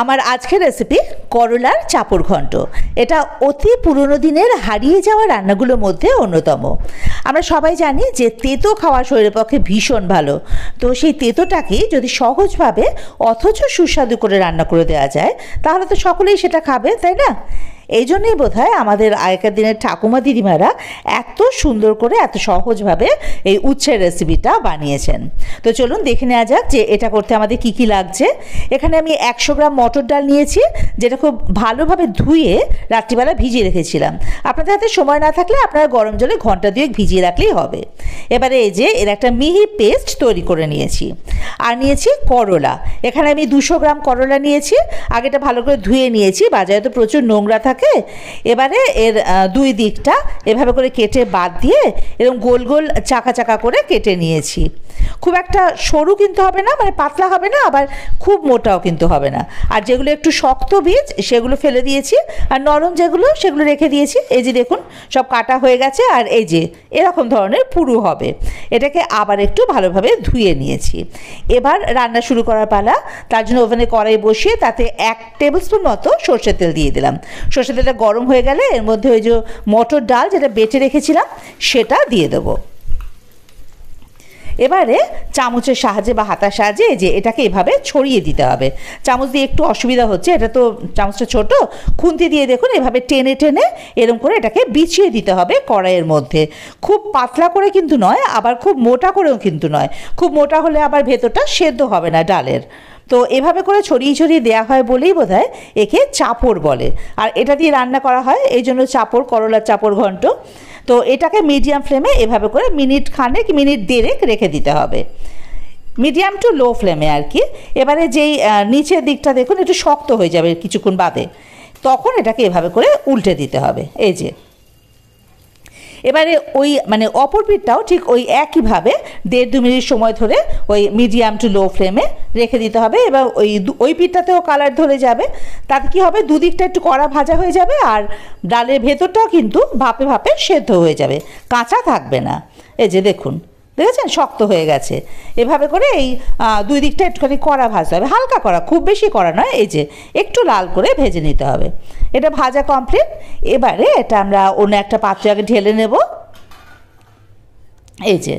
আমার আজকের রেসিপি করলার চাপড় ঘন্ট এটা অতি পুরনো দিনের হারিয়ে যাওয়া রান্নাগুলোর মধ্যে অন্যতম আমরা সবাই জানি যে তেতো খাওয়া শরীরের পক্ষে ভীষণ ভালো তো সেই তেতোটাকে যদি সহজভাবে অথচ সুস্বাদু করে রান্না করে দেওয়া যায় তাহলে তো সকলেই সেটা খাবে তাই না এই জন্যই বোধ আমাদের আগেকার দিনের ঠাকুমা দিদিমারা এত সুন্দর করে এত সহজভাবে এই উচ্ছের রেসিপিটা বানিয়েছেন তো চলুন দেখে নেওয়া যাক যে এটা করতে আমাদের কি কি লাগছে এখানে আমি একশো গ্রাম মটর ডাল নিয়েছি যেটা খুব ভালোভাবে ধুয়ে রাত্রিবেলা ভিজিয়ে রেখেছিলাম আপনাদের হাতে সময় না থাকলে আপনারা গরম জলে ঘন্টা দুয়েক ভিজিয়ে রাখলেই হবে এবারে এই যে এর একটা মিহি পেস্ট তৈরি করে নিয়েছি আর নিয়েছি করলা এখানে আমি দুশো গ্রাম করলা নিয়েছি আগেটা ভালো করে ধুয়ে নিয়েছি বাজারে তো প্রচুর নোংরা থাকে থাকে এবারে এর দুই দিকটা এভাবে করে কেটে বাদ দিয়ে এরকম গোল গোল চাকা চাকা করে কেটে নিয়েছি খুব একটা সরু কিন্তু হবে না মানে পাতলা হবে না আবার খুব মোটাও কিন্তু হবে না আর যেগুলো একটু শক্ত বীজ সেগুলো ফেলে দিয়েছি আর নরম যেগুলো সেগুলো রেখে দিয়েছি এই যে দেখুন সব কাটা হয়ে গেছে আর এই যে এরকম ধরনের পুরু হবে এটাকে আবার একটু ভালোভাবে ধুয়ে নিয়েছি এবার রান্না শুরু করার পালা তার জন্য ওভেনে কড়াই বসিয়ে তাতে এক টেবিল স্পুন মতো সর্ষের তেল দিয়ে দিলাম সর্ষে সাথে এটা গরম হয়ে গেলে এর মধ্যে ওই যে মটর ডাল যেটা বেটে রেখেছিলাম সেটা দিয়ে দেবো এবারে চামচের সাহায্যে বা হাতার সাহায্যে যে এটাকে এভাবে ছড়িয়ে দিতে হবে চামচ দিয়ে একটু অসুবিধা হচ্ছে এটা তো চামচটা ছোট খুন্তি দিয়ে দেখুন এভাবে টেনে টেনে এরম করে এটাকে বিছিয়ে দিতে হবে কড়াইয়ের মধ্যে খুব পাতলা করে কিন্তু নয় আবার খুব মোটা করেও কিন্তু নয় খুব মোটা হলে আবার ভেতরটা সেদ্ধ হবে না ডালের তো এভাবে করে ছড়িয়ে ছড়িয়ে দেওয়া হয় বলেই বোধ একে চাপড় বলে আর এটা দিয়ে রান্না করা হয় এই জন্য চাপড় করলার চাপড় ঘন্ট তো এটাকে মিডিয়াম ফ্লেমে এভাবে করে মিনিট খানেক মিনিট দেড়েক রেখে দিতে হবে মিডিয়াম টু লো ফ্লেমে আর কি এবারে যেই নিচের দিকটা দেখুন একটু শক্ত হয়ে যাবে কিছুক্ষণ বাদে তখন এটাকে এভাবে করে উল্টে দিতে হবে এই যে এবারে ওই মানে অপর পিঠটাও ঠিক ওই একইভাবে দেড় দু মিনিট সময় ধরে ওই মিডিয়াম টু লো ফ্লেমে রেখে দিতে হবে এবং ওই ওই পিঠটাতেও কালার ধরে যাবে তাতে কি হবে দুদিকটা একটু কড়া ভাজা হয়ে যাবে আর ডালের ভেতরটাও কিন্তু ভাপে ভাপে সেদ্ধ হয়ে যাবে কাঁচা থাকবে না এই যে দেখুন দেখেছেন শক্ত হয়ে গেছে এভাবে করে এই দুই দিকটা একটুখানি কড়া ভাজতে হবে হালকা করা খুব বেশি করা নয় এই যে একটু লাল করে ভেজে নিতে হবে এটা ভাজা কমপ্লিট এবারে এটা আমরা অন্য একটা পাত্রে আগে ঢেলে নেব এই যে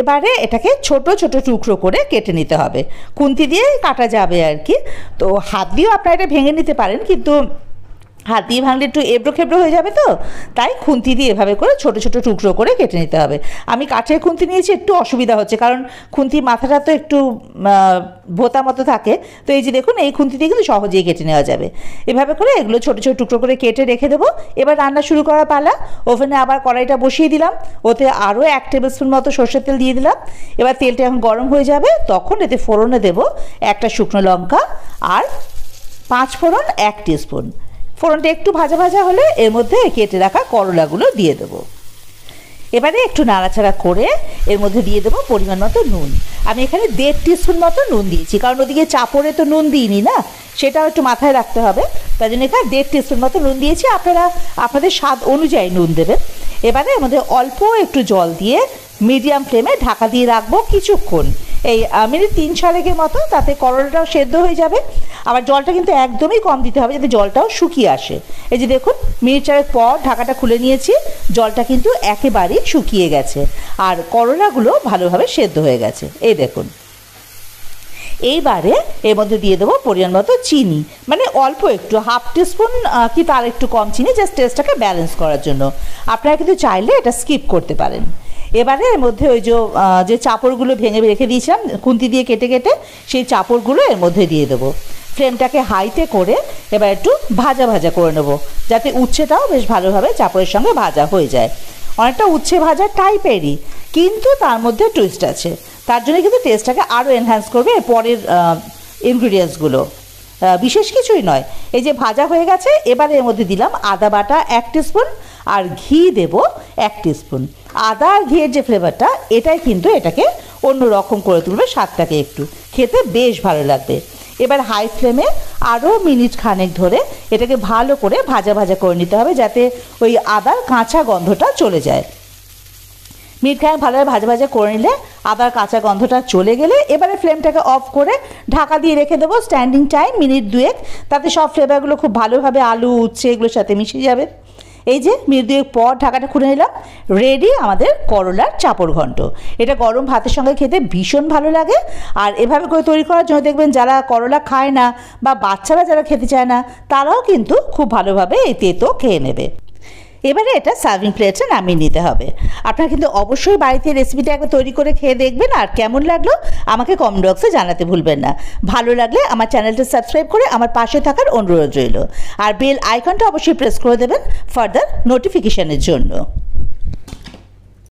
এবারে এটাকে ছোট ছোট টুকরো করে কেটে নিতে হবে কুন্তি দিয়ে কাটা যাবে আর কি তো হাত দিয়েও আপনারা এটা ভেঙে নিতে পারেন কিন্তু হাত দিয়ে ভাঙলে একটু এবড়ো খেবড়ো হয়ে যাবে তো তাই খুন্তি দিয়ে এভাবে করে ছোট ছোট টুকরো করে কেটে নিতে হবে আমি কাঠের খুন্তি নিয়েছি একটু অসুবিধা হচ্ছে কারণ খুন্তি মাথাটা তো একটু ভোতা মতো থাকে তো এই যে দেখুন এই খুন্তি দিয়ে কিন্তু সহজেই কেটে নেওয়া যাবে এভাবে করে এগুলো ছোট ছোট টুকরো করে কেটে রেখে দেবো এবার রান্না শুরু করা পালা ওভেনে আবার কড়াইটা বসিয়ে দিলাম ওতে আরও এক টেবিল স্পুন মতো সর্ষের তেল দিয়ে দিলাম এবার তেলটা এখন গরম হয়ে যাবে তখন এতে ফোড়নে দেবো একটা শুকনো লঙ্কা আর পাঁচ ফোড়ন এক টিস্পুন স্পুন ফোড়নটা একটু ভাজা ভাজা হলে এর মধ্যে কেটে রাখা করলাগুলো দিয়ে দেবো এবারে একটু নাড়াচাড়া করে এর মধ্যে দিয়ে দেবো পরিমাণ মতো নুন আমি এখানে দেড় টিস্পুন মতো নুন দিয়েছি কারণ ওদিকে চাপড়ে তো নুন দিইনি না সেটাও একটু মাথায় রাখতে হবে তাই জন্য এখানে দেড় টিস্পুন মতো নুন দিয়েছি আপনারা আপনাদের স্বাদ অনুযায়ী নুন দেবেন এবারে আমাদের অল্প একটু জল দিয়ে মিডিয়াম ফ্লেমে ঢাকা দিয়ে রাখবো কিছুক্ষণ এই মিনিট তিন সালেকে মতো তাতে করলাটাও সেদ্ধ হয়ে যাবে আবার জলটা কিন্তু একদমই কম দিতে হবে যাতে জলটাও শুকিয়ে আসে এই যে দেখুন মিনিট চারেক পর ঢাকাটা খুলে নিয়েছি জলটা কিন্তু একেবারেই শুকিয়ে গেছে আর করলাগুলো ভালোভাবে সেদ্ধ হয়ে গেছে এই দেখুন এইবারে এর মধ্যে দিয়ে দেবো পরিমাণ মতো চিনি মানে অল্প একটু হাফ টিস্পুন কি তার একটু কম চিনি জাস্ট টেস্টটাকে ব্যালেন্স করার জন্য আপনারা কিন্তু চাইলে এটা স্কিপ করতে পারেন এবারে এর মধ্যে ওই যে চাপড়গুলো ভেঙে রেখে দিয়েছিলাম খুন্তি দিয়ে কেটে কেটে সেই চাপড়গুলো এর মধ্যে দিয়ে দেবো ফ্লেমটাকে হাইতে করে এবার একটু ভাজা ভাজা করে নেবো যাতে উচ্ছেটাও বেশ ভালোভাবে চাপড়ের সঙ্গে ভাজা হয়ে যায় অনেকটা উচ্ছে ভাজা টাইপেরই কিন্তু তার মধ্যে টুইস্ট আছে তার জন্য কিন্তু টেস্টটাকে আরও এনহ্যান্স করবে পরের ইনগ্রিডিয়েন্টসগুলো বিশেষ কিছুই নয় এই যে ভাজা হয়ে গেছে এবারে এর মধ্যে দিলাম আদা বাটা এক স্পুন আর ঘি দেব এক টিস্পুন আদা আর ঘিয়ের যে ফ্লেভারটা এটাই কিন্তু এটাকে অন্য রকম করে তুলবে স্বাদটাকে একটু খেতে বেশ ভালো লাগবে এবার হাই ফ্লেমে আরও মিনিট খানেক ধরে এটাকে ভালো করে ভাজা ভাজা করে নিতে হবে যাতে ওই আদার কাঁচা গন্ধটা চলে যায় মিনিট খানেক ভালোভাবে ভাজা ভাজা করে নিলে আদার কাঁচা গন্ধটা চলে গেলে এবারে ফ্লেমটাকে অফ করে ঢাকা দিয়ে রেখে দেবো স্ট্যান্ডিং টাইম মিনিট দুয়েক তাতে সব ফ্লেভারগুলো খুব ভালোভাবে আলু উচ্ছে এগুলোর সাথে মিশে যাবে এই যে মিনিট দুয়েক পর ঢাকাটা খুলে নিলাম রেডি আমাদের করলার চাপড় ঘন্ট এটা গরম ভাতের সঙ্গে খেতে ভীষণ ভালো লাগে আর এভাবে করে তৈরি করার জন্য দেখবেন যারা করলা খায় না বা বাচ্চারা যারা খেতে চায় না তারাও কিন্তু খুব ভালোভাবে এই তেতো খেয়ে নেবে এবারে এটা সার্ভিং প্লেটে নামিয়ে নিতে হবে আপনারা কিন্তু অবশ্যই বাড়িতে রেসিপিটা একবার তৈরি করে খেয়ে দেখবেন আর কেমন লাগলো আমাকে কমেন্ট বক্সে জানাতে ভুলবেন না ভালো লাগলে আমার চ্যানেলটা সাবস্ক্রাইব করে আমার পাশে থাকার অনুরোধ রইল আর বেল আইকনটা অবশ্যই প্রেস করে দেবেন ফার্দার নোটিফিকেশানের জন্য